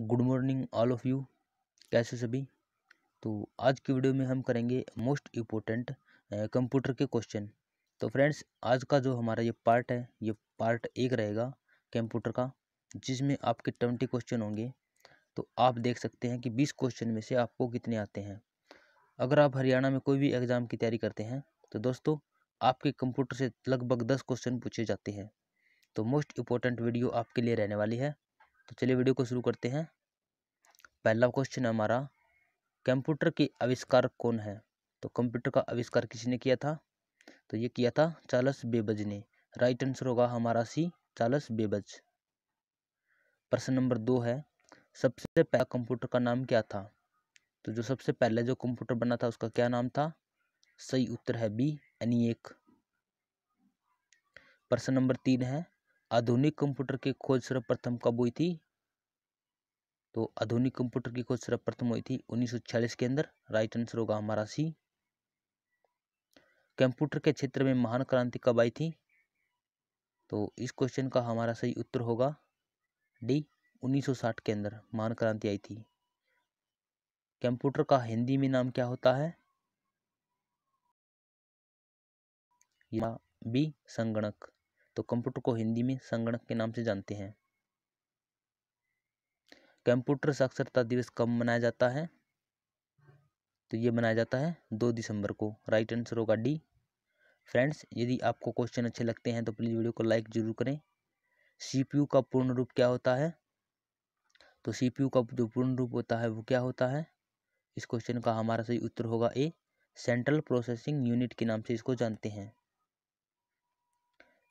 good morning all of you कैसे सभी तो आज की वीडियो में हम करेंगे मोस्ट इम्पोर्टेंट कंप्यूटर के क्वेश्चन तो फ्रेंड्स आज का जो हमारा ये पार्ट है ये पार्ट एक रहेगा कंप्यूटर का जिसमें आपके ट्वेंटी क्वेश्चन होंगे तो आप देख सकते हैं कि बीस क्वेश्चन में से आपको कितने आते हैं अगर आप हरियाणा में कोई भी एग्ज़ाम की तैयारी करते हैं तो दोस्तों आपके कंप्यूटर से लगभग दस क्वेश्चन पूछे जाते हैं तो मोस्ट इम्पोर्टेंट वीडियो आपके लिए रहने वाली है तो चलिए वीडियो को शुरू करते हैं पहला क्वेश्चन है हमारा कंप्यूटर के आविष्कार कौन है तो कंप्यूटर का आविष्कार किसने किया था तो ये किया था चार्ल्स बेबज ने राइट आंसर होगा हमारा सी चार्ल्स बेबज प्रश्न नंबर दो है सबसे पहला कंप्यूटर का नाम क्या था तो जो सबसे पहले जो कंप्यूटर बना था उसका क्या नाम था सही उत्तर है बी एनी एक प्रश्न नंबर तीन है आधुनिक कंप्यूटर की खोज सर्वप्रथम कब हुई थी तो आधुनिक कंप्यूटर की खोज सर्वप्रथम हुई थी 1946 के अंदर राइट आंसर होगा हमारा सी कंप्यूटर के क्षेत्र में महान क्रांति कब आई थी तो इस क्वेश्चन का हमारा सही उत्तर होगा डी 1960 के अंदर महान क्रांति आई थी कंप्यूटर का हिंदी में नाम क्या होता है या बी संगणक तो कंप्यूटर को हिंदी में संगणक के नाम से जानते हैं कंप्यूटर साक्षरता दिवस कब मनाया जाता है तो ये मनाया जाता है दो दिसंबर को राइट आंसर होगा डी फ्रेंड्स यदि आपको क्वेश्चन अच्छे लगते हैं तो प्लीज़ वीडियो को लाइक ज़रूर करें सीपीयू का पूर्ण रूप क्या होता है तो सीपीयू का जो पूर्ण रूप होता है वो क्या होता है इस क्वेश्चन का हमारा सही उत्तर होगा ए सेंट्रल प्रोसेसिंग यूनिट के नाम से इसको जानते हैं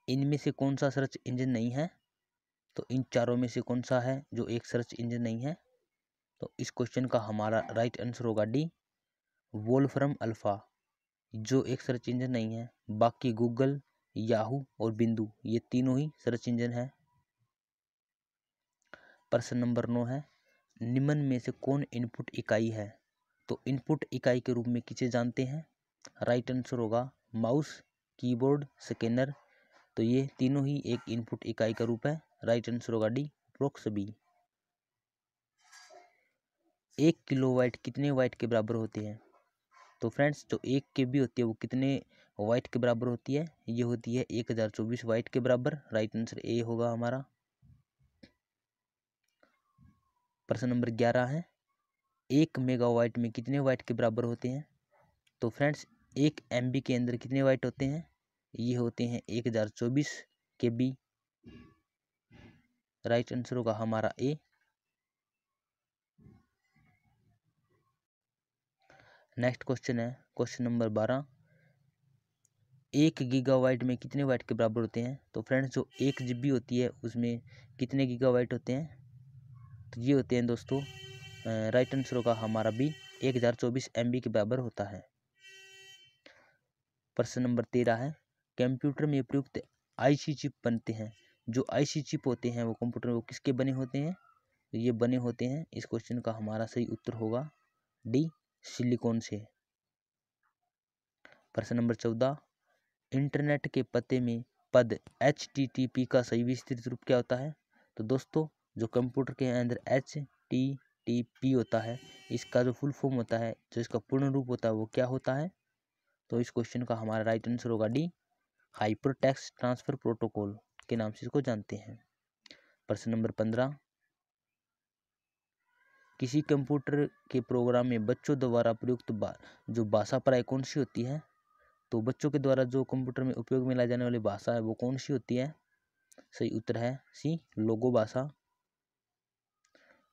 इनमें से कौन सा सर्च इंजन नहीं है तो इन चारों में से कौन सा है जो एक सर्च इंजन नहीं है तो इस क्वेश्चन का हमारा राइट आंसर होगा डी वोल्फ्रम अल्फ़ा जो एक सर्च इंजन नहीं है बाकी गूगल याहू और बिंदु ये तीनों ही सर्च इंजन है प्रश्न नंबर नौ है निम्न में से कौन इनपुट इकाई है तो इनपुट इकाई के रूप में किसे जानते हैं राइट आंसर होगा माउस कीबोर्ड स्कैनर तो ये तीनों ही एक इनपुट इकाई का रूप है राइट आंसर होगा डी प्रोक्स बी एक किलो वाइट कितने वाइट के बराबर होते हैं तो फ्रेंड्स जो एक के बी होती है वो कितने वाइट के बराबर होती है ये होती है एक हज़ार चौबीस वाइट के बराबर राइट आंसर ए होगा हमारा प्रश्न नंबर ग्यारह है एक मेगा वाइट में कितने वाइट के बराबर होते हैं तो फ्रेंड्स एक एम के अंदर कितने वाइट होते हैं ये होते हैं एक हज़ार चौबीस के बी राइट आंसर होगा हमारा ए नेक्स्ट क्वेश्चन है क्वेश्चन नंबर बारह एक गीगावाइट में कितने वाइट के बराबर होते हैं तो फ्रेंड्स जो एक जीबी होती है उसमें कितने गीगावाइट होते हैं तो ये होते हैं दोस्तों राइट आंसर होगा हमारा बी एक हज़ार चौबीस एम के बराबर होता है प्रश्न नंबर तेरह है कंप्यूटर में प्रयुक्त आईसी चिप बनते हैं जो आईसी चिप होते हैं वो कंप्यूटर वो किसके बने होते हैं तो ये बने होते हैं इस क्वेश्चन का हमारा सही उत्तर होगा डी सिलिकॉन से प्रश्न नंबर चौदह इंटरनेट के पते में पद एच टी टी पी का सही विस्तृत रूप क्या होता है तो दोस्तों जो कंप्यूटर के अंदर एच टी टी पी होता है इसका जो फुल फॉर्म होता है जो इसका पूर्ण रूप होता है वो क्या होता है तो इस क्वेश्चन का हमारा राइट आंसर होगा D hypertext transfer protocol के नाम से इसको जानते हैं प्रश्न नंबर पंद्रह किसी कंप्यूटर के प्रोग्राम में बच्चों द्वारा प्रयुक्त बा, जो भाषा पर कौन सी होती है तो बच्चों के द्वारा जो कंप्यूटर में उपयोग में लाई जाने वाली भाषा है वो कौन सी होती है सही उत्तर है सी लोगो भाषा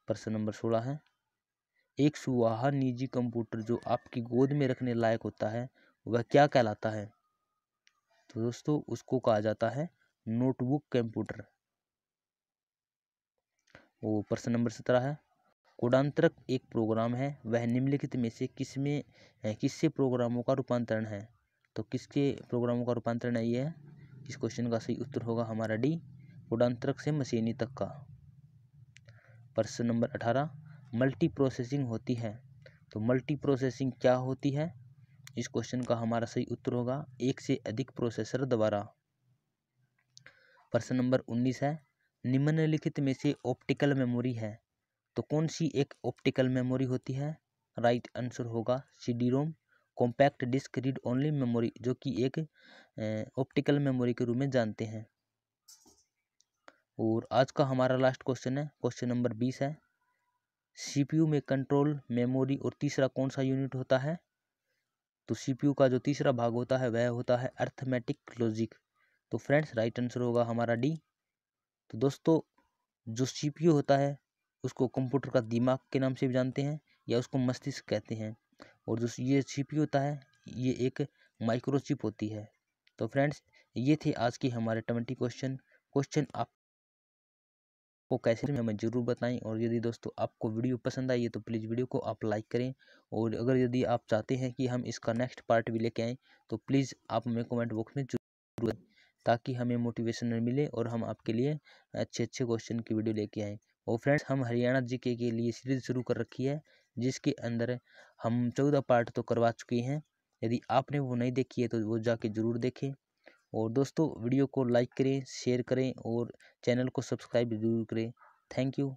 प्रश्न नंबर सोलह है एक सुहा निजी कंप्यूटर जो आपकी गोद में रखने लायक होता है वह क्या कहलाता है तो दोस्तों उसको कहा जाता है नोटबुक कंप्यूटर वो प्रश्न नंबर सत्रह है कोडांतरक एक प्रोग्राम है वह निम्नलिखित में से किस में किससे प्रोग्रामों का रूपांतरण है तो किसके प्रोग्रामों का रूपांतरण है ये है इस क्वेश्चन का सही उत्तर होगा हमारा डी कोडांतरक से मशीनी तक का प्रश्न नंबर अठारह मल्टी प्रोसेसिंग होती है तो मल्टी प्रोसेसिंग क्या होती है इस क्वेश्चन का हमारा सही उत्तर होगा एक से अधिक प्रोसेसर द्वारा प्रश्न नंबर उन्नीस है निम्नलिखित में से ऑप्टिकल मेमोरी है तो कौन सी एक ऑप्टिकल मेमोरी होती है राइट आंसर होगा C D ROM compact disc read only memory जो कि एक ऑप्टिकल मेमोरी के रूप में जानते हैं और आज का हमारा लास्ट क्वेश्चन है क्वेश्चन नंबर बीस है सीपीयू में कंट्रोल मेमोरी और तीसरा कौन सा यूनिट होता है तो सीपीयू का जो तीसरा भाग होता है वह होता है अर्थमेटिक लॉजिक तो फ्रेंड्स राइट आंसर होगा हमारा डी तो दोस्तों जो सीपीयू होता है उसको कंप्यूटर का दिमाग के नाम से भी जानते हैं या उसको मस्तिष्क कहते हैं और जो ये सी होता है ये एक माइक्रोचिप होती है तो फ्रेंड्स ये थे आज के हमारे ट्वेंटी क्वेश्चन क्वेश्चन आप को कैसे हमें ज़रूर बताएं और यदि दोस्तों आपको वीडियो पसंद आई है तो प्लीज़ वीडियो को आप लाइक करें और अगर यदि आप चाहते हैं कि हम इसका नेक्स्ट पार्ट भी लेके आएँ तो प्लीज़ आप हमें कमेंट बॉक्स में जरूर ताकि हमें मोटिवेशन मिले और हम आपके लिए अच्छे अच्छे क्वेश्चन की वीडियो लेके आएँ और फ्रेंड्स हम हरियाणा जी के लिए सीरीज़ शुरू कर रखी है जिसके अंदर हम चौदह पार्ट तो करवा चुके हैं यदि आपने वो नहीं देखी है तो वो जाके ज़रूर देखें और दोस्तों वीडियो को लाइक करें शेयर करें और चैनल को सब्सक्राइब जरूर करें थैंक यू